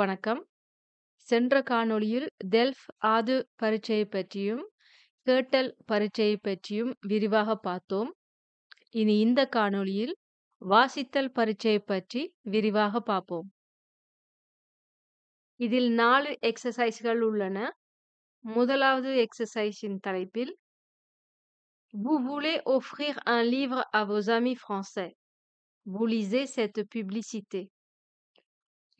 வணக்கம் சென்ற காணொளியில் டெல்ஃப் ஆது பரீட்சையை பற்றியும் கேட்டல் பரீட்சையை பற்றியும் விரிவாக பார்த்தோம் இனி இந்த காணொளியில் வாசித்தல் பரீட்சையை பற்றி விரிவாக பார்ப்போம் இதில் நாலு எக்ஸசைஸ்கள் உள்ளன முதலாவது எக்ஸசைஸின் தலைப்பில் Vous voulez offrir un livre à vos amis français. Vous lisez cette publicité.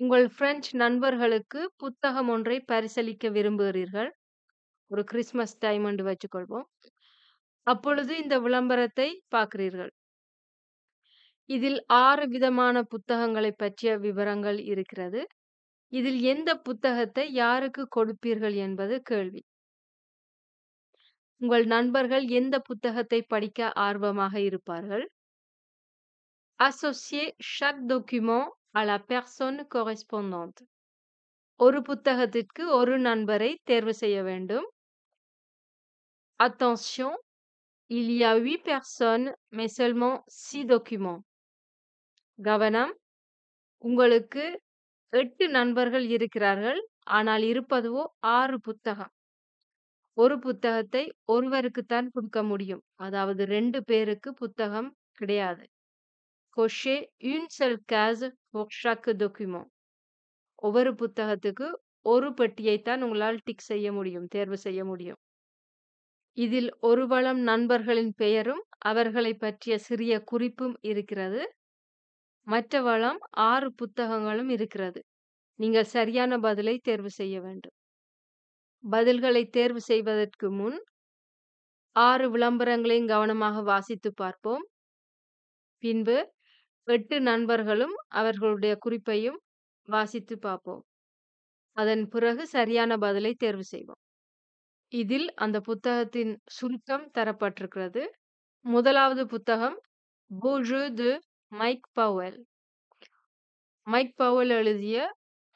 உங்கள் பிரெஞ்சு நண்பர்களுக்கு புத்தகம் ஒன்றை பரிசளிக்க விரும்புகிறீர்கள் ஒரு கிறிஸ்மஸ் டைம் என்று வச்சுக்கொள்வோம் அப்பொழுது இந்த விளம்பரத்தை பார்க்கிறீர்கள் இதில் ஆறு விதமான புத்தகங்களை பற்றிய விவரங்கள் இருக்கிறது இதில் எந்த புத்தகத்தை யாருக்கு கொடுப்பீர்கள் என்பது கேள்வி உங்கள் நண்பர்கள் எந்த புத்தகத்தை படிக்க ஆர்வமாக இருப்பார்கள் அசோசியே ஷக் டொக்குமோ à la personne correspondante ஒரு புத்தகத்திற்கு ஒரு நண்பரை தேர்வு செய்ய வேண்டும் Attention, il y a huit personnes, mais seulement six documents. கவனம் உங்களுக்கு எட்டு நண்பர்கள் இருக்கிறார்கள் ஆனால் இருப்பதுவோ ஆறு புத்தகம் ஒரு புத்தகத்தை ஒருவருக்குத்தான் கொடுக்க முடியும் அதாவது ரெண்டு பேருக்கு புத்தகம் கிடையாது cocher une seule case pour chaque document ஒவ்வொரு புத்தகத்துக்கு ஒரு பெட்டியைத்தான் உங்களால் டிக் செய்ய முடியும் தேர்வு செய்ய முடியும் இதில் ஒரு வளம் நண்பர்களின் பெயரும் அவர்களை பற்றிய சிறிய குறிப்பும் இருக்கிறது மற்ற வளம் ஆறு புத்தகங்களும் இருக்கிறது நீங்கள் சரியான பதிலை தேர்வு செய்ய வேண்டும் பதில்களை தேர்வு செய்வதற்கு முன் ஆறு விளம்பரங்களையும் கவனமாக வாசித்து பார்ப்போம் பின்பு எட்டு நண்பர்களும் அவர்களுடைய குறிப்பையும் வாசித்து பார்ப்போம் அதன் பிறகு சரியான பதிலை தேர்வு செய்வோம் இதில் அந்த புத்தகத்தின் சுருக்கம் தரப்பட்டிருக்கிறது முதலாவது புத்தகம் போஜு து மைக் பவல் மைக் பவல் எழுதிய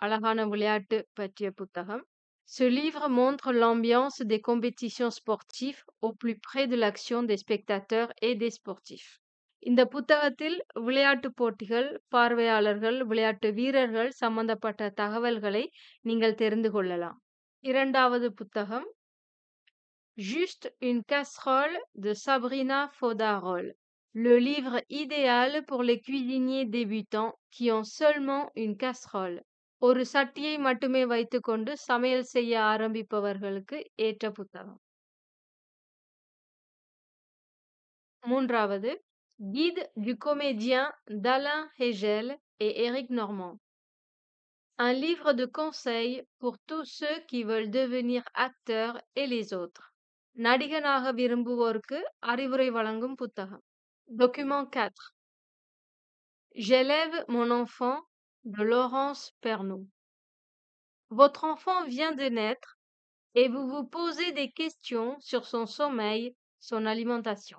அழகான விளையாட்டு பற்றிய புத்தகம் Ce livre montre l'ambiance des compétitions sportives au plus près de l'action des spectateurs et des sportifs. இந்த புத்தகத்தில் விளையாட்டு போட்டிகள் பார்வையாளர்கள் விளையாட்டு வீரர்கள் சம்பந்தப்பட்ட தகவல்களை நீங்கள் தெரிந்து கொள்ளலாம் இரண்டாவது புத்தகம் Juste une casserole de Sabrina Fodarol. Le livre idéal pour les cuisiniers débutants qui ont seulement une casserole. ஒரு சட்டியை மட்டுமே வைத்துக்கொண்டு சமையல் செய்ய ஆரம்பிப்பவர்களுக்கு ஏற்ற புத்தகம் மூன்றாவது Guide du comédien d'Alain Hegel et Éric Normand. Un livre de conseils pour tous ceux qui veulent devenir acteurs et les autres. Document 4 J'élève mon enfant de Laurence Pernout. Votre enfant vient de naître et vous vous posez des questions sur son sommeil, son alimentation.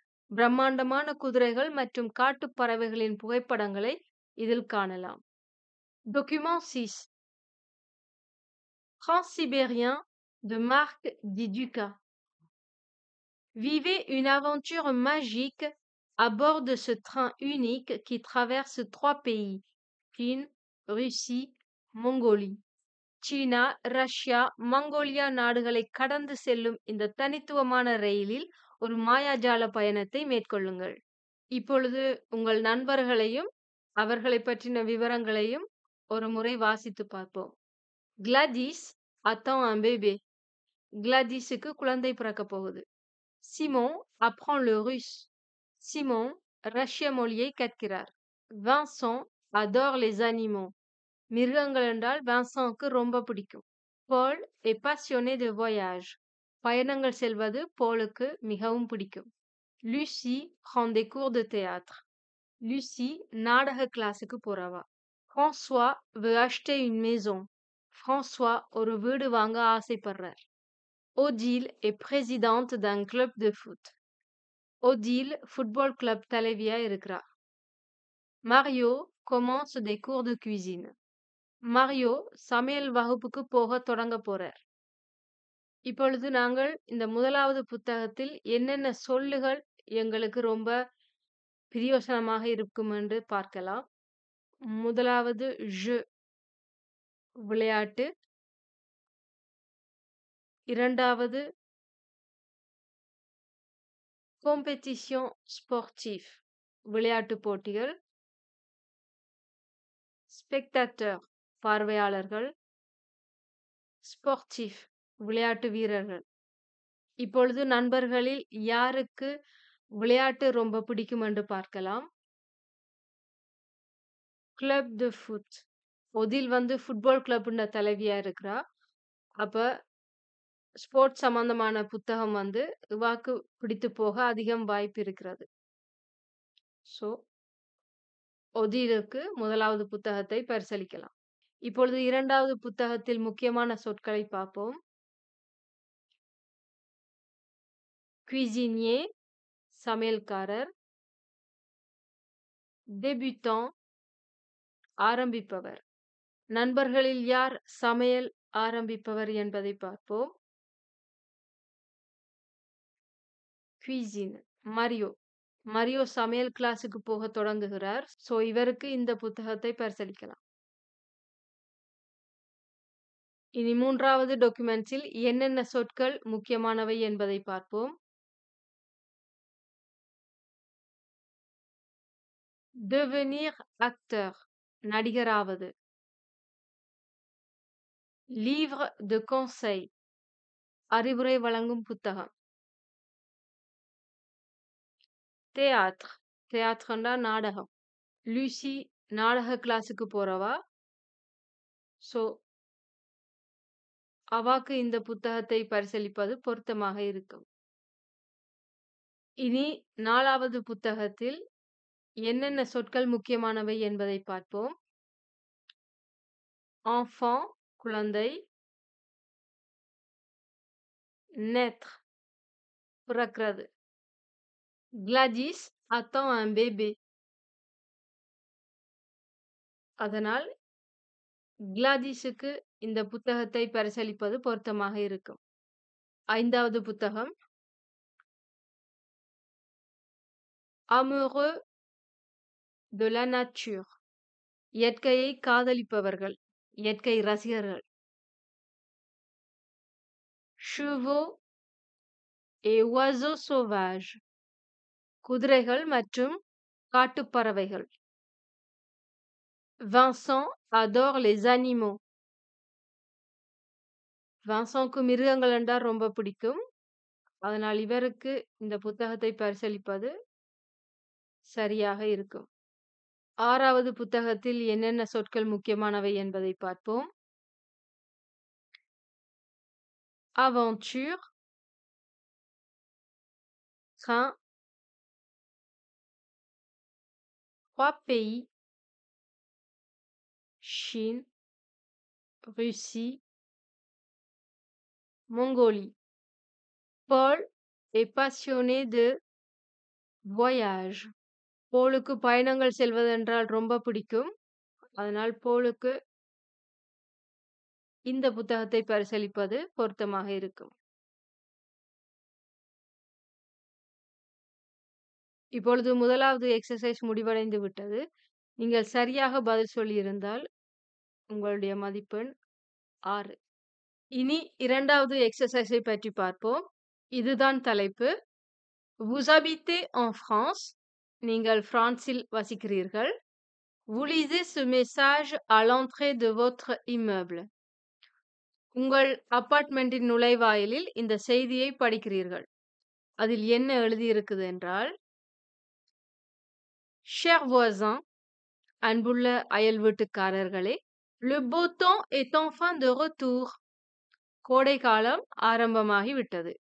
பிரம்மாண்டமான குதிரைகள் மற்றும் காட்டு பறவைகளின் புகைப்படங்களை இதில் காணலாம் Document 6 Transsibérien de Marc Di Duca Vivez une aventure magique à bord de ce train unique qui traverse trois pays Chine, Russie, மங்கோலி சீனா ரஷ்யா மங்கோலியா நாடுகளை கடந்து செல்லும் இந்த தனித்துவமான ரயிலில் ஒரு மாயாஜால பயணத்தை மேற்கொள்ளுங்கள். இப்பொழுது உங்கள் நண்பர்களையும், அவர்களைப் பற்றின விவரங்களையும் ஒரு முறை வாசித்துப் பார்ப்போம். கிளாதிஸ் அத்தம் அம்பேபே கிளாதிஸுக்கு குழந்தை பிறக்கப் போகுது. சிமோ அப்ரான் லோரிஸ் சிமோ ரஷ்ய மொழியை கற்கிறார். Vincent அதோர் les மிருகங்கள் என்றால் வின்சன்ட்க்கு ரொம்ப பிடிக்கும். பால் எப்பாசியோனே தி வோயாஜ் Lucie prend des cours de théâtre. Lucie classe pour avoir. François veut acheter une maison. François de à ses parents. Odile est présidente d'un club de foot. Odile football club et Gra. Mario commence des cours de cuisine. Mario சமையல் des cours de cuisine. இப்பொழுது நாங்கள் இந்த முதலாவது புத்தகத்தில் என்னென்ன சொல்லுகள் எங்களுக்கு ரொம்ப பிரியோசனமாக இருக்கும் என்று பார்க்கலாம் முதலாவது ஷு விளையாட்டு இரண்டாவது கோம்பெட்டிஷன் ஸ்போர்ட்டிவ் விளையாட்டு போட்டிகள் ஸ்பெக்டாட்டர் பார்வையாளர்கள் ஸ்போர்ட்டிவ் விளையாட்டு வீரர்கள் இப்பொழுது நண்பர்களில் யாருக்கு விளையாட்டு ரொம்ப பிடிக்கும் என்று பார்க்கலாம் கிளப் தி ஃபுட் ஒதில் வந்து ஃபுட்பால் கிளப்ன்ற தலைவியா இருக்கிறா அப்ப ஸ்போர்ட்ஸ் சம்பந்தமான புத்தகம் வந்து இவாக்கு பிடித்து போக அதிகம் வாய்ப்பு இருக்கிறது ஸோ ஒதிலுக்கு முதலாவது புத்தகத்தை பரிசளிக்கலாம் இப்பொழுது இரண்டாவது புத்தகத்தில் முக்கியமான சொற்களை பார்ப்போம் cuisinier, சமையல்காரர் டெபியூட்டன் ஆரம்பிப்பவர் நண்பர்களில் யார் சமையல் ஆரம்பிப்பவர் என்பதை பார்ப்போம் குவிசின் மரியோ மரியோ சமையல் கிளாஸுக்கு போக தொடங்குகிறார் சோ இவருக்கு இந்த புத்தகத்தை பரிசளிக்கலாம் இனி மூன்றாவது டாக்குமெண்ட்ஸில் என்னென்ன சொற்கள் முக்கியமானவை என்பதை பார்ப்போம் Devenir acteur, nadigaravadu. Livre de conseil, அறிவுரை வழங்கும் புத்தகம். Théâtre, théâtre நாடகம். Lucy நாடக கிளாஸுக்கு போறவா. சோ அவாக்கு இந்த புத்தகத்தை பரிசீலிப்பது பொருத்தமாக இருக்கும். இனி நாலாவது புத்தகத்தில் என்னென்ன சொற்கள் முக்கியமானவை என்பதை பார்ப்போம் enfant குழந்தை naître பிறக்கிறது Gladys attend un bébé அதனால் கிளாதிஸுக்கு இந்த புத்தகத்தை பரிசளிப்பது பொருத்தமாக இருக்கும் ஐந்தாவது புத்தகம் அமுறு de la nature இயற்கையை காதலிப்பவர்கள் இயற்கை ரசிகர்கள் chevaux et oiseaux sauvages குதிரைகள் மற்றும் காட்டுப்பறவைகள் Vincent adore les animaux மிருகங்கள் என்றால் ரொம்ப பிடிக்கும் அதனால் இவருக்கு இந்த புத்தகத்தை பரிசளிப்பது சரியாக இருக்கும் ஆறாவது புத்தகத்தில் என்னென்ன சொற்கள் முக்கியமானவை என்பதை பார்ப்போம். aventure train trois pays Chine, Russie, Mongolie. Paul est passionné de voyage. போலுக்கு பயணங்கள் செல்வதென்றால் ரொம்ப பிடிக்கும் அதனால் போலுக்கு இந்த புத்தகத்தை பரிசளிப்பது பொருத்தமாக இருக்கும் இப்பொழுது முதலாவது எக்ஸசைஸ் முடிவடைந்து விட்டது நீங்கள் சரியாக பதில் சொல்லியிருந்தால் உங்களுடைய மதிப்பெண் ஆறு இனி இரண்டாவது எக்ஸசைஸை பற்றி பார்ப்போம் இதுதான் தலைப்பு Vous habitez en France Vous lisez ce message à l'entrée de votre immeuble. Vous lisez ce message à l'entrée de votre immeuble. Vous lisez ce message à l'entrée de votre immeuble. Le beau temps est enfin de retour. Côté-câle, on a commencé.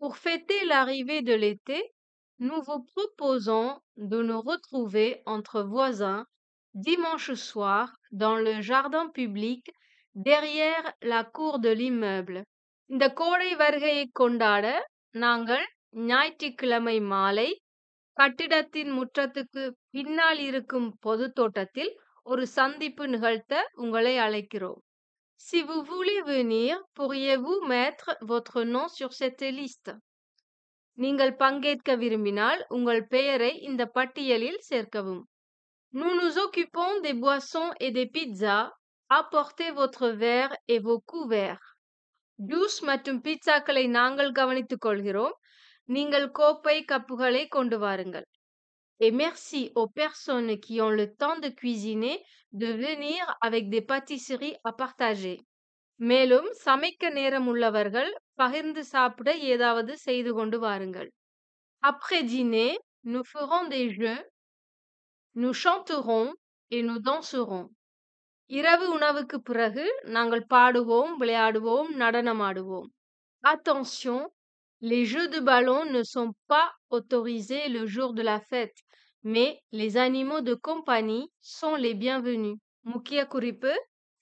Pour fêter l'arrivée de l'été, nous vous proposons de nous retrouver entre voisins dimanche soir dans le jardin public derrière la cour de l'immeuble. Si vous voulez venir, pourriez-vous mettre votre nom sur cette liste? நீங்கள் பங்கேற்க விரும்பினால் உங்கள் பெயரை இந்த பட்டியலில் சேர்க்கவும். Nous nous occupons des boissons et des pizzas. Apportez votre verre et vos couverts. Juice மற்றும் பீட்சாக்களை நாங்கள் கவனித்துக் கொள்கிறோம் நீங்கள் கோப்பை கப்புகளை கொண்டு வாருங்கள் Et merci aux personnes qui ont le temps de cuisiner de venir avec des pâtisseries à partager. மேலும் சமைக்க நேரம் உள்ளவர்கள் பகிர்ந்து சாப்பிட ஏதாவது செய்து கொண்டு வாருங்கள். Après dîner, nous ferons des jeux, nous chanterons et nous danserons. இரவு உணவுக்குப் பிறகு நாங்கள் பாடுவோம், விளையாடுவோம், நடனமாடுவோம். Attention, les jeux de ballon ne sont pas autorisés le jour de la fête, mais les animaux de compagnie sont les bienvenus. முக்கிய குறிப்பு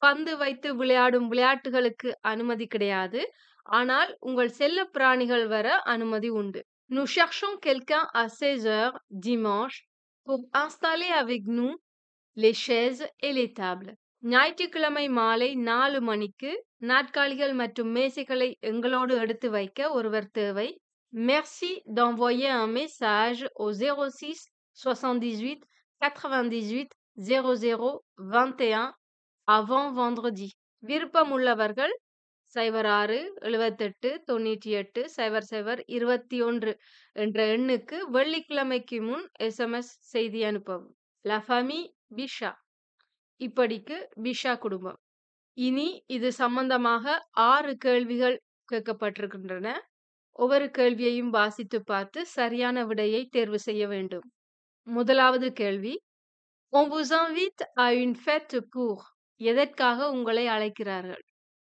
பந்து வைத்து விளையாடும் விளையாட்டுகளுக்கு அனுமதி கிடையாது ஆனால் உங்கள் செல்ல பிராணிகள் வர Nous cherchons quelqu'un à 16 h dimanche pour installer avec nous les chaises et les tables. மாலை மணிக்கு மற்றும் மேசைகளை எங்களோடு எடுத்து வைக்க Merci d'envoyer un message au 06 78 98 00 21 avant vendredi. விருப்பமுள்ளவர்கள் சைபர் ஆறு எழுபத்தெட்டு தொண்ணூற்றி எட்டு சைபர் சைபர் இருபத்தி ஒன்று என்ற எண்ணுக்கு வெள்ளிக்கிழமைக்கு முன் எஸ்எம்எஸ் செய்தி அனுப்பவும் லஃபமி பிஷா இப்படிக்கு பிஷா குடும்பம் இனி இது சம்பந்தமாக ஆறு கேள்விகள் கேட்கப்பட்டிருக்கின்றன ஒவ்வொரு கேள்வியையும் வாசித்து பார்த்து சரியான விடையை தேர்வு செய்ய வேண்டும் முதலாவது கேள்வி On வித் invite à une எதற்காக உங்களை அழைக்கிறார்கள்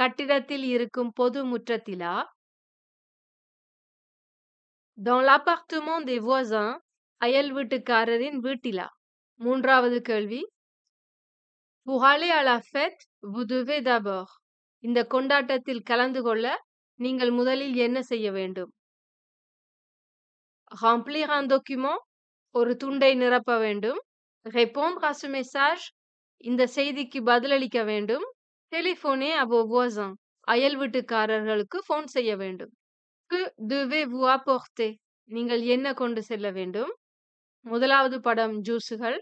கட்டிடத்தில் இருக்கும் பொது முற்றத்திலா dans l'appartement des voisins அயல் வீட்டுக்காரரின் வீட்டிலா மூன்றாவது கேள்வி pour aller à la fête vous devez d'abord இந்த கொண்டாட்டத்தில் கலந்து கொள்ள நீங்கள் முதலில் என்ன செய்ய வேண்டும் remplir un document ஒரு துண்டை நிரப்ப வேண்டும் répondre à ce message இந்த செய்திக்கு பதிலளிக்க வேண்டும் Téléphonez à vos அயல் வீட்டுக்காரர்களுக்கு ஃபோன் செய்ய வேண்டும். Que devez-vous apporter? நீங்கள் என்ன கொண்டு செல்ல வேண்டும்? முதலாவது படம் ஜூஸுகள்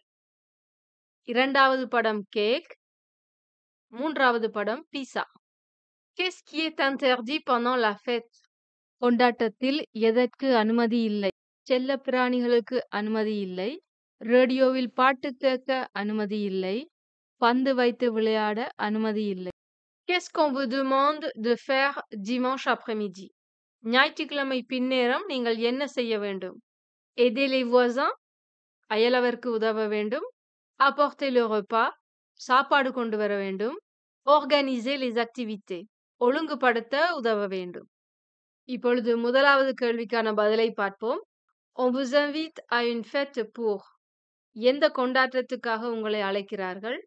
இரண்டாவது படம் கேக் மூன்றாவது படம் பீஸா Qu'est-ce qui est interdit pendant கொண்டாட்டத்தில் எதற்கு அனுமதி இல்லை செல்ல பிராணிகளுக்கு அனுமதி இல்லை ரேடியோவில் பாட்டு கேட்க அனுமதி இல்லை பந்து வைத்து விளையாட அனுமதி இல்லை Qu'est-ce qu'on vous demande de faire dimanche après-midi? ஞாயிற்றுக்கிழமை பின்னேரம் நீங்கள் என்ன செய்ய வேண்டும் Aider les voisins அயலவருக்கு உதவ வேண்டும் Apporter le repas சாப்பாடு கொண்டு வர வேண்டும் Organiser les activités ஒழுங்குபடுத்த உதவ வேண்டும் இப்பொழுது முதலாவது கேள்விக்கான பதிலை பார்ப்போம் On vous invite à une fête pour எந்த கொண்டாட்டத்துக்காக உங்களை அழைக்கிறார்கள்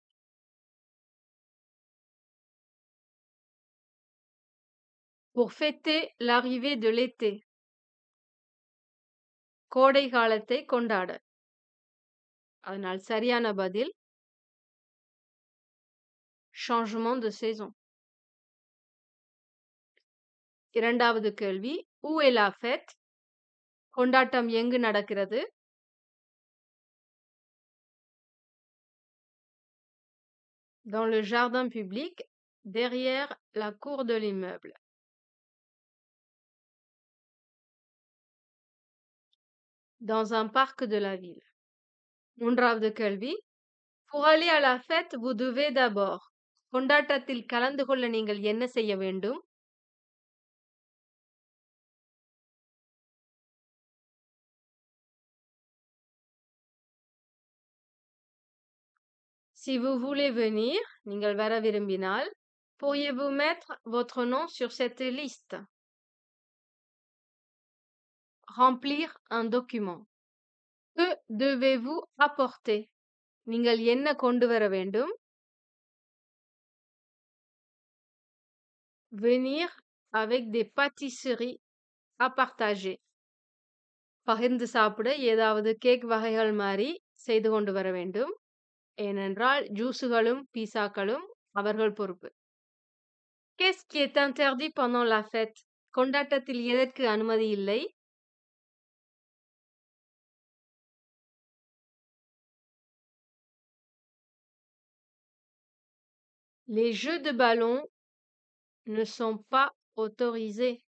pour fêter l'arrivée de l'été. கோடை காலத்தை கொண்டாட அதனால் சரியான badil changement de saison de Kelbi. où est la fête கொண்டாட்டம் எங்கு dans le jardin public derrière la cour de l'immeuble dans un parc de la ville. de pour aller à la fête, vous devez d'abord Si vous voulez venir, pourriez-vous mettre votre nom sur cette liste? remplir un document. Que devez-vous apporter? நீங்கள் என்ன கொண்டு வர வேண்டும்? Venir avec des pâtisseries à partager. பகிர்ந்து சாப்பிட ஏதாவது cake வகைகள் மாதிரி செய்து கொண்டு வர வேண்டும் ஏனென்றால் ஜூஸுகளும் பீஸாக்களும் அவர்கள் பொறுப்பு Qu'est-ce qui est interdit pendant la fête? கொண்டாட்டத்தில் எதற்கு அனுமதி இல்லை Les jeux de ballon ne sont pas autorisés.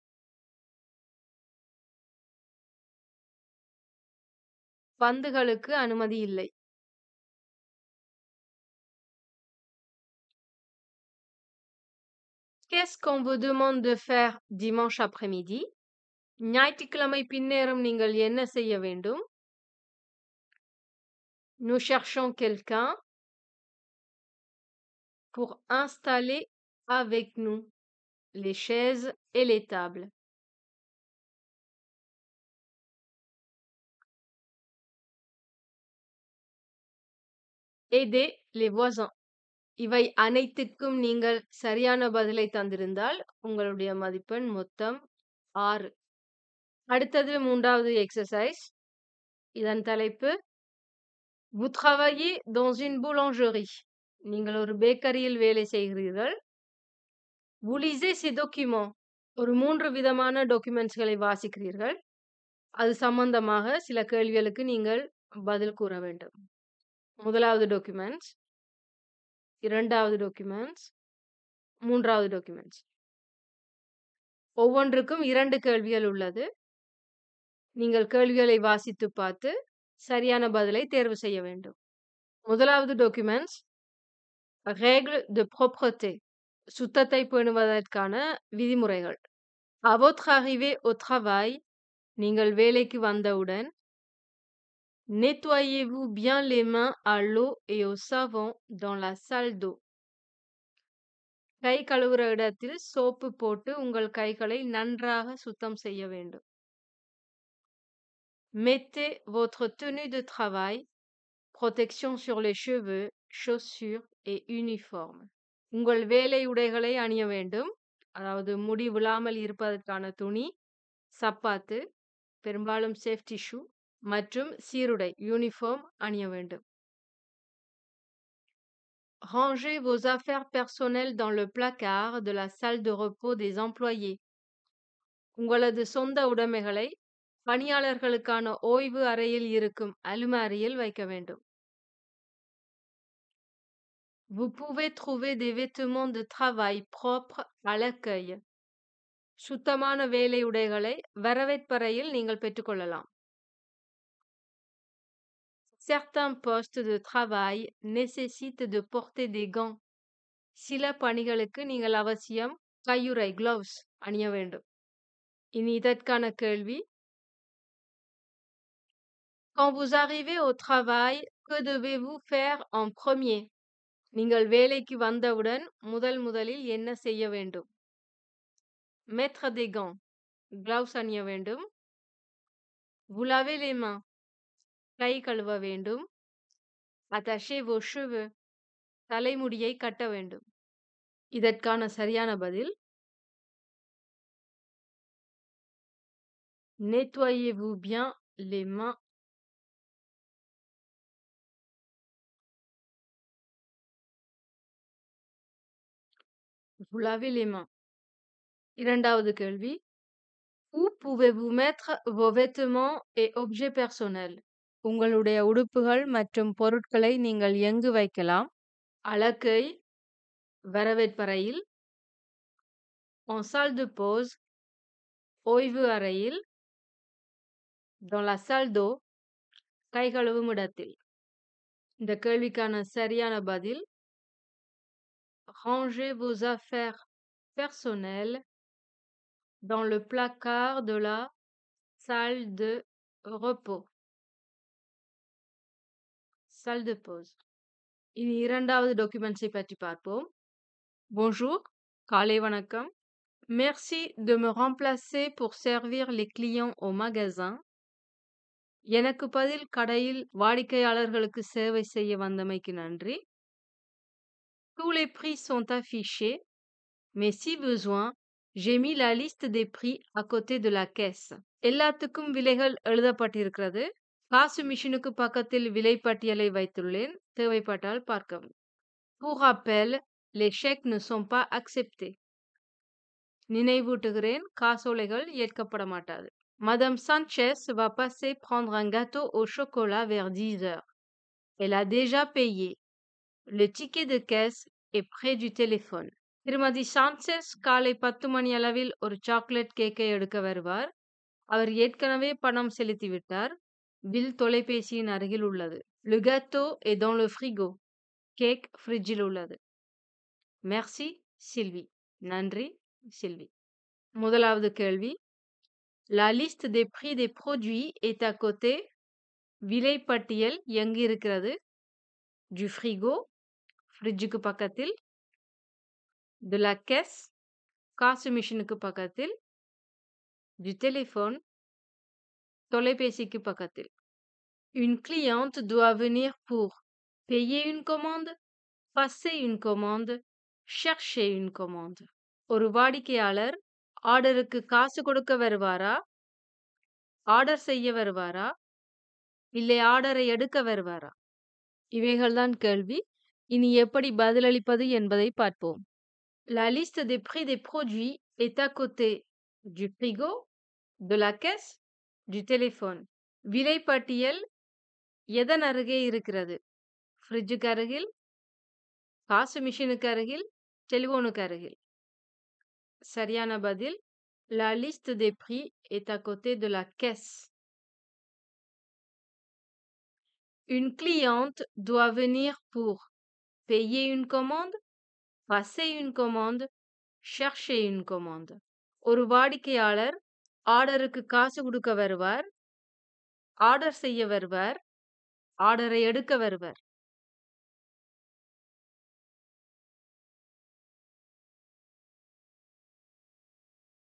Qu'est-ce qu'on vous demande de faire dimanche après-midi Nous cherchons quelqu'un pour installer avec nous les chaises et les tables. Aider les voisins. இவை அனைத்திற்கும் நீங்கள் சரியான பதிலை தந்திருந்தால் உங்களுடைய மதிப்பெண் மொத்தம் மூன்றாவது Vous travaillez dans une boulangerie. நீங்கள் ஒரு பேக்கரியில் வேலை செய்கிறீர்கள் உலிசே சிதோக்கிமோ ஒரு மூன்று விதமான டாக்குமெண்ட்ஸ்களை வாசிக்கிறீர்கள் அது சம்பந்தமாக சில கேள்விகளுக்கு நீங்கள் பதில் கூற வேண்டும் முதலாவது டாக்குமெண்ட்ஸ் இரண்டாவது டாக்குமெண்ட்ஸ் மூன்றாவது டாக்குமெண்ட்ஸ் ஒவ்வொன்றுக்கும் இரண்டு கேள்விகள் உள்ளது நீங்கள் கேள்விகளை வாசித்து பார்த்து சரியான பதிலை தேர்வு செய்ய வேண்டும் முதலாவது documents règles de propreté sousataippenuvadarkana A votre arrivée au travail ningal veelayikku vandavudan nettoyez-vous bien les mains à l'eau et au savon dans la salle d'eau kai kaluvuradathil soap potu ungal kaigalai nandra sutham seyyavendum mettez votre tenue de travail protection sur les cheveux chaussures et uniforme உங்கள் வேலை உடைகளை அணிய வேண்டும் அதாவது முடி விழாமல் இருப்பதற்கான துணி சப்பாத்து பெரும்பாலும் சேஃப்டி ஷூ மற்றும் சீருடை யூனிஃபார்ம் அணிய வேண்டும் Rangez vos affaires personnelles dans le placard de la salle de repos des employés. உங்களது சொந்த உடைமைகளை பணியாளர்களுக்கான ஓய்வு அறையில் இருக்கும் அலுமாரியில் வைக்க வேண்டும் Vous pouvez trouver des vêtements de travail propres à l'accueil. சுத்தமான வேலை உடைகளை வரவேற்பறையில் நீங்கள் பெற்றுக்கொள்ளலாம் Certains postes de travail nécessitent de porter des gants. Si சில பணிகளுக்கு நீங்கள் அவசியம் கையுறை gloves அணிய வேண்டும் இனி இதற்கான கேள்வி Quand vous arrivez au travail, que devez-vous faire en premier நீங்கள் வேலைக்கு வந்தவுடன் முதல் முதலில் என்ன செய்ய வேண்டும் மெத்ர கிளவுஸ் அணிய வேண்டும் உலாவே கை கழுவ வேண்டும் அத்தஷே ஒஷுவு தலைமுடியை கட்ட வேண்டும் இதற்கான சரியான பதில் நெத்வாயே வு லேமா Vous lavez les mains. Il est en haut de Kelvin. Où pouvez-vous mettre vos vêtements et objets personnels? Ongal uday a uduphal ningal yengu vai kelaam. Alakai varavet parayil. En salle de pause, oivu arayil. Dans la salle d'eau, kaikaluvu mudatti. De Kelvin kana sariya na Rangez vos affaires personnelles dans le placard de la salle de repos. Salle de pause. இது document டாக்குமெண்ட்ஸை பற்றி பார்ப்போம் Bonjour, காலை Merci de me remplacer pour servir les clients au magasin. எனக்கு பதில் கடையில் வாடிக்கையாளர்களுக்கு சேவை செய்ய வந்தமைக்கு நன்றி tous les prix sont affichés, mais si besoin, j'ai mis la liste des prix à côté de la caisse. எல்லாத்துக்கும் விலைகள் எழுதப்பட்டிருக்கிறது காசு மிஷினுக்கு பக்கத்தில் விலை பட்டியலை வைத்துள்ளேன் தேவைப்பட்டால் பார்க்கவும் Pour rappel, les chèques ne sont pas acceptés. நினைவூட்டுகிறேன் காசோலைகள் ஏற்கப்பட மாட்டாது Madame Sanchez va passer prendre un gâteau au chocolat vers 10 heures. Elle a déjà payé. Le ticket de caisse est près du téléphone. திருமதி chances காலை பத்து மணி அளவில் ஒரு chocolate கேக்கை எடுக்க வருவார் அவர் ஏற்கனவே பணம் செலுத்திவிட்டார் பில் தொலைபேசியின் அருகில் உள்ளது லுகத்தோ எதோன் லு கேக் ஃப்ரிட்ஜில் உள்ளது மெர்சி சில்வி நன்றி சில்வி முதலாவது கேள்வி லா லிஸ்ட் தி ப்ரீ தே ப்ரோஜுயி எத் அ கோத்தே விலைப்பட்டியல் எங்கிருக்கிறது ஜுஃப்ரிகோ ஃப்ரிட்ஜுக்கு பக்கத்தில் டுலக்கெஸ் காசு மிஷினுக்கு பக்கத்தில் டு டெலிஃபோன் தொலைபேசிக்கு பக்கத்தில் Une cliente doit venir pour payer une commande, passer une ஒரு வாடிக்கையாளர் ஆர்டருக்கு காசு கொடுக்க வருவாரா ஆர்டர் செய்ய வருவாரா இல்லை ஆர்டரை எடுக்க வருவாரா இவைகள்தான் கேள்வி இனி எப்படி பதிலளிப்பது என்பதை பார்ப்போம். La liste des prix des produits est à côté du frigo, de la caisse, du téléphone. விலைப்பட்டியல் எதன் அருகே இருக்கிறது? ஃப்ரிட்ஜுக்கு அருகில், காசு மிஷினுக்கு அருகில், டெலிஃபோனுக்கு அருகில். சரியான பதில் La liste des prix est à côté de la caisse. Une cliente doit venir pour Payez une commande, passez une commande, cherchez une commande. ஒரு வாடிக்கையாளர் ஆர்டருக்கு காசு கொடுக்க வருவார் ஆர்டர் செய்ய வருவார் ஆர்டரை எடுக்க வருவர்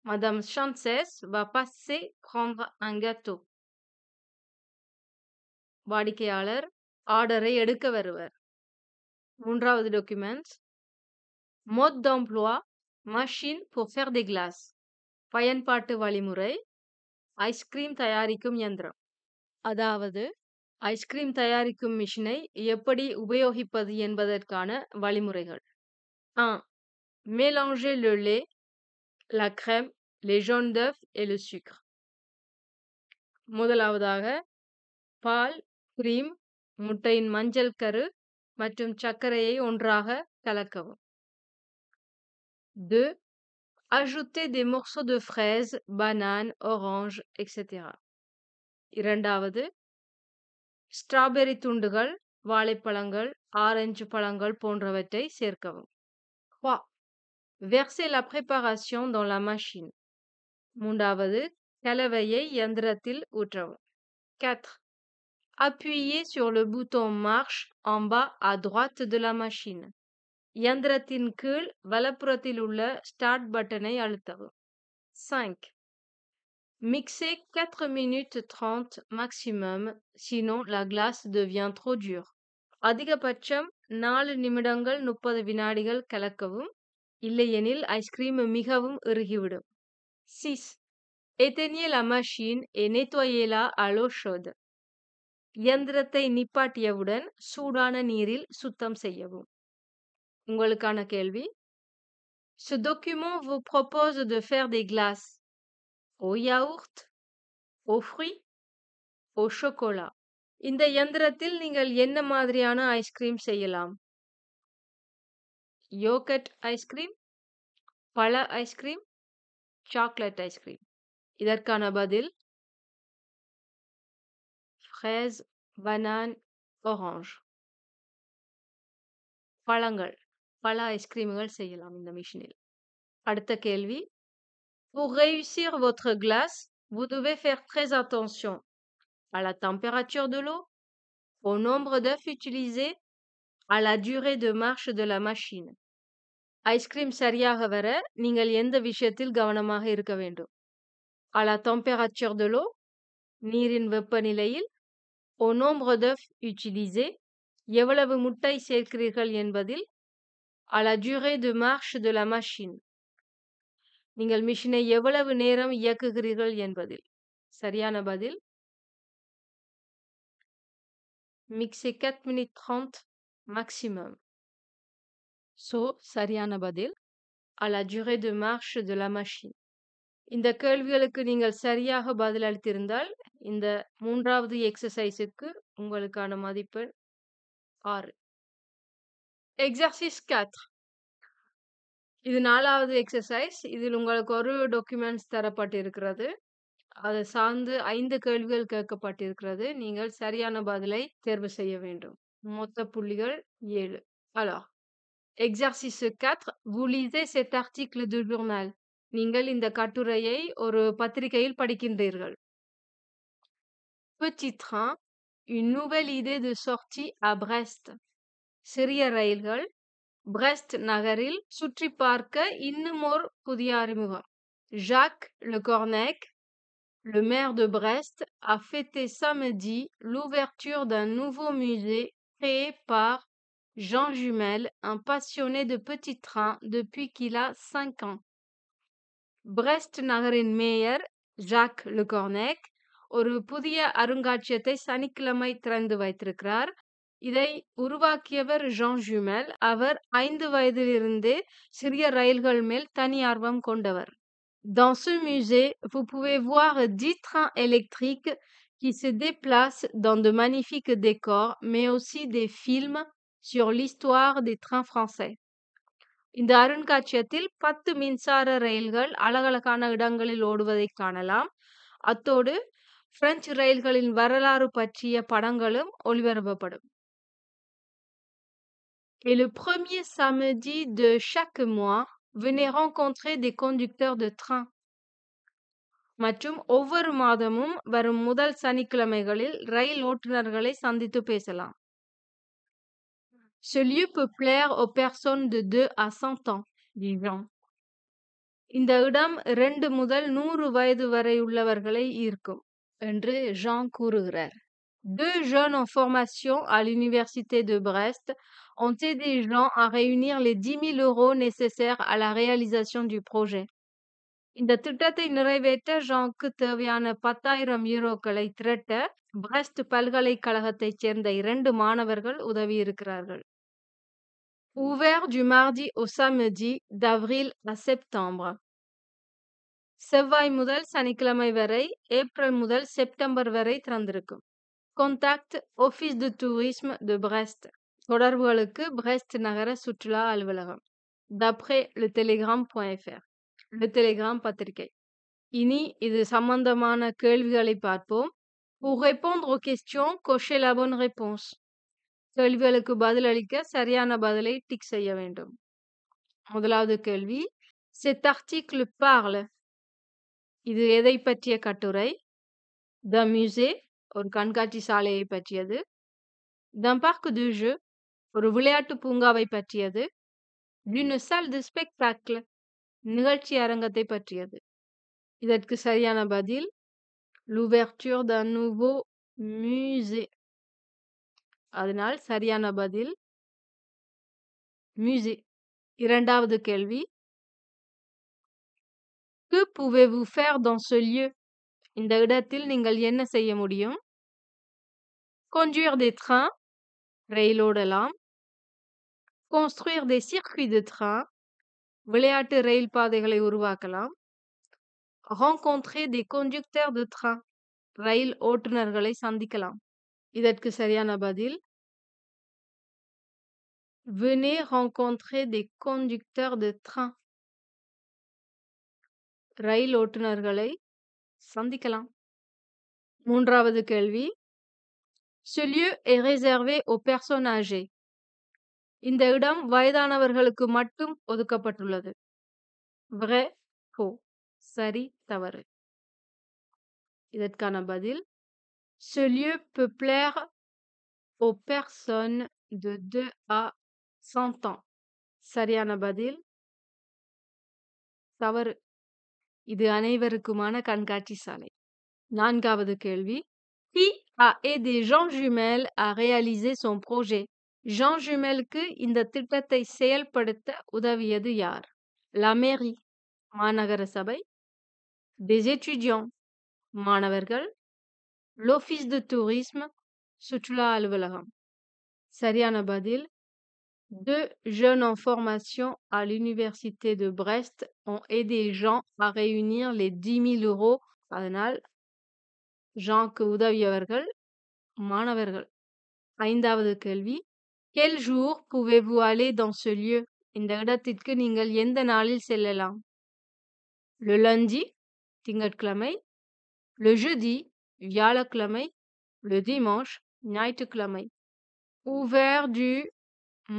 Madame Chances va passer prendre un gâteau. வாடிக்கையாளர் ஆர்டரை எடுக்க வருவர் மூன்றாவது டாக்குமெண்ட்ஸ் மோட் d'emploi மஷின் pour தி கிளாஸ் பயன்பாட்டு வழிமுறை ஐஸ்கிரீம் தயாரிக்கும் இயந்திரம் அதாவது ஐஸ்கிரீம் தயாரிக்கும் மிஷினை எப்படி உபயோகிப்பது என்பதற்கான வழிமுறைகள் ஆ mélanger le lait, la crème, les முதலாவதாக பால் கிரீம் முட்டையின் மஞ்சள் கரு மற்றும் சர்க்கரையை ஒன்றாக கலக்கவும். 2. Ajoutez des morceaux de fraises, bananes, oranges, etc. இரண்டாவது ஸ்ட்ராபெரி துண்டுகள் வாழைப்பழங்கள் ஆரஞ்சு பழங்கள் போன்றவற்றை சேர்க்கவும் 3. Versez la préparation dans la machine. மூன்றாவது கலவையை இயந்திரத்தில் ஊற்றவும் 4 appuyez sur le bouton marche en bas à droite de la machine. Yandratin kul Start start ബട്ടണை 5. Mixez 4 minutes 30 maximum, sinon la glace devient trop dure. அதிகபட்சம் 4 நிமிடங்கள் kalakavum, ille yenil ice cream mihavum urhivudum. 6. Éteignez la machine et nettoyez-la à l'eau chaude. இயந்திரத்தை நிப்பாட்டியவுடன் சூடான நீரில் சுத்தம் செய்யவும் உங்களுக்கான கேள்வி Ce document vous propose de faire des glaces au yaourt, aux fruits, au chocolat. இந்த இயந்திரத்தில் நீங்கள் என்ன மாதிரியான ஐஸ்கிரீம் செய்யலாம் யோகட் ஐஸ்கிரீம் பழ ஐஸ்கிரீம் சாக்லேட் ஐஸ்கிரீம் இதற்கான பதில் fraise, banane, orange. பழங்கள் பல ஐஸ்கிரீம்கள் செய்யலாம் இந்த மிஷினில் அடுத்த கேள்வி Pour réussir votre glace, vous devez faire très attention à la température de l'eau, au nombre d'œufs utilisés, à la durée de marche de la machine. Ice cream சரியாக வர நீங்கள் எந்த விஷயத்தில் கவனமாக இருக்க வேண்டும் température de l'eau, நீரின் வெப்பநிலையில் au nombre d'œufs utilisés, à la durée de marche de la machine நீங்கள் மிஷினை எவ்வளவு நேரம் இயக்குகிறீர்கள் என்பதில் சரியான பதில் Mixer 4 minutes 30 maximum. à la durée de marche de la machine இந்த கேள்விகளுக்கு நீங்கள் சரியாக பதிலளித்திருந்தால் இந்த மூன்றாவது எக்ஸசைஸுக்கு உங்களுக்கான மதிப்பெண் ஆறு எக்ஸசைஸ் கேத் இது நாலாவது எக்ஸசைஸ் இதில் உங்களுக்கு ஒரு டாக்குமெண்ட்ஸ் தரப்பட்டிருக்கிறது அதை சார்ந்து ஐந்து கேள்விகள் கேட்கப்பட்டிருக்கிறது நீங்கள் சரியான பதிலை தேர்வு செய்ய வேண்டும் மொத்த புள்ளிகள் ஏழு ஹலோ எக்ஸர்சிஸ் கேத் வுலிசே செட் ஆர்டிகிள் டு நீங்கள் இந்த கட்டுரையை ஒரு பத்திரிகையில் படிக்கின்றீர்கள் Petit train, une nouvelle idée de sortie à Brest. Série Brest Nagaril, Jacques Le Cornec, le maire de Brest, a fêté samedi l'ouverture d'un nouveau musée créé par Jean Jumel, un passionné de petit train depuis qu'il a 5 ans. Brest Nagarin Meyer, Jacques Le Cornec, ஒரு புதிய அருங்காட்சியத்தை சனிக்கிழமை திறந்து வைத்திருக்கிறார் இதை உருவாக்கியவர் John ஜூமெல் அவர் ஐந்து வயதிலிருந்து சிறிய ரயில்கள் மேல் தனி ஆர்வம் கொண்டவர் Dans ce musée, vous pouvez voir dix trains électriques qui se déplacent dans de magnifiques décors, mais aussi des films sur l'histoire des trains français. இந்த அருங்காட்சியத்தில் பத்து மின்சார ரயில்கள் அழகழகான இடங்களில் ஓடுவதை காணலாம் அத்தோடு பிரெஞ்சு ரயில்களின் வரலாறு பற்றிய படங்களும் ஒளிபரப்பப்படும் Et le premier samedi de chaque mois, venez rencontrer des conducteurs de train. மற்றும் ஒவ்வொரு மாதமும் வரும் முதல் சனிக்கிழமைகளில் ரயில் ஓட்டுநர்களை சந்தித்து பேசலாம் Ce lieu peut plaire aux personnes de 2 à 100 ans, dit Jean. இந்த இடம் 2 முதல் 100 வயது வரை உள்ளவர்களை ஈர்க்கும் Jean Deux jeunes en formation à l'université de Brest ont aidé Jean à réunir les 10 000 euros nécessaires à la réalisation du projet. Ouvert du mardi au samedi, d'avril à septembre. Savai modèle Saniklamai varei et pre modèle septembre varei trandrekum. Contacte Office de Tourisme de Brest. Kodar que Brest nagara sutula alvallarum. D'après le telegram.fr. Le telegram patrikei. Inni i de Samandamana Kölvialepatpom. Pour répondre aux questions, cochez la bonne réponse. Kölvialeke badelika, Sariana badelei tixayamendom. Au-delà de Kölvi, cet article parle. இது எதை பற்றிய கட்டுரை த மியூசே ஒரு கண்காட்சி சாலையை பற்றியது the park to ஒரு விளையாட்டு பூங்காவை பற்றியது சால் தி நிகழ்ச்சி அரங்கத்தை பற்றியது இதற்கு சரியான பதில் லுவெர்ச்சூர் த நூவோ மியூசே அதனால் சரியான பதில் மியூசிக் இரண்டாவது கேள்வி Que pouvez-vous faire dans ce lieu இந்த இடத்தில் நீங்கள் என்ன செய்ய முடியும் conduire des trains ரயில் ஓடலாம் construire des circuits de train விளையாட்டு ரயில் பாதைகளை உருவாக்கலாம் rencontrer des conducteurs de train ரயில் ஓட்டுநர்களை சந்திக்கலாம் இதற்கு சரியான பதில் Venez rencontrer des conducteurs de train. ரயில் ஓட்டுநர்களை சந்திக்கலாம் மூன்றாவது கேள்வி Ce lieu est réservé aux personnes இந்த இடம் வயதானவர்களுக்கு மட்டும் ஒதுக்கப்பட்டுள்ளது vrai faux சரி தவறு இதற்கான பதில் Ce lieu peut plaire aux personnes de 2 à 100 ans. சரியான பதில் தவறு இது அனைவருக்குமான கண்காட்சி சாலை நான்காவது கேள்வி கி அ ஏதே ஜான் ஜுமேல் அ ரியாலிசே சோன் ப்ரோஜே ஜான் ஜுமேலுக்கு இந்த திட்டத்தை செயல்படுத்த உதவியது யார் லமேரி மாநகர சபை டெஜெட்யூஜியோங் மாணவர்கள் லோஃபிஸ் டு டூரிஸ்ம் சுற்றுலா அலுவலகம் சரியான பதில் Deux jeunes en formation à l'université de Brest ont aidé Jean à réunir les 10 000 euros. Jean ஜான்க்கு Vergel. மாணவர்கள் de kelvi. Quel jour pouvez-vous aller dans ce lieu Le lundi திங்கட்கிழமை Le jeudi வியாழக்கிழமை Le dimanche night ஞாயிற்றுக்கிழமை Ouvert du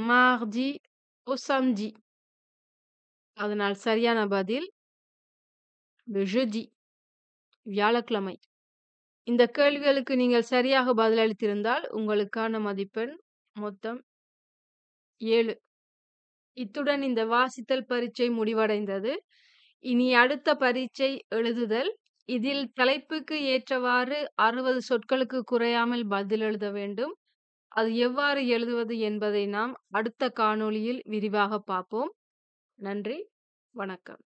Mardi au samedi. அதனால் சரியான பதில் le jeudi வியாழக்கிழமை இந்த கேள்விகளுக்கு நீங்கள் சரியாக பதிலளித்திருந்தால் உங்களுக்கான மதிப்பெண் மொத்தம் ஏழு இத்துடன் இந்த வாசித்தல் பரீட்சை முடிவடைந்தது இனி அடுத்த பரீட்சை எழுதுதல் இதில் தலைப்புக்கு ஏற்றவாறு அறுபது சொற்களுக்கு குறையாமல் பதில் எழுத வேண்டும் அது எவ்வாறு எழுதுவது என்பதை நாம் அடுத்த காணொளியில் விரிவாக பார்ப்போம் நன்றி வணக்கம்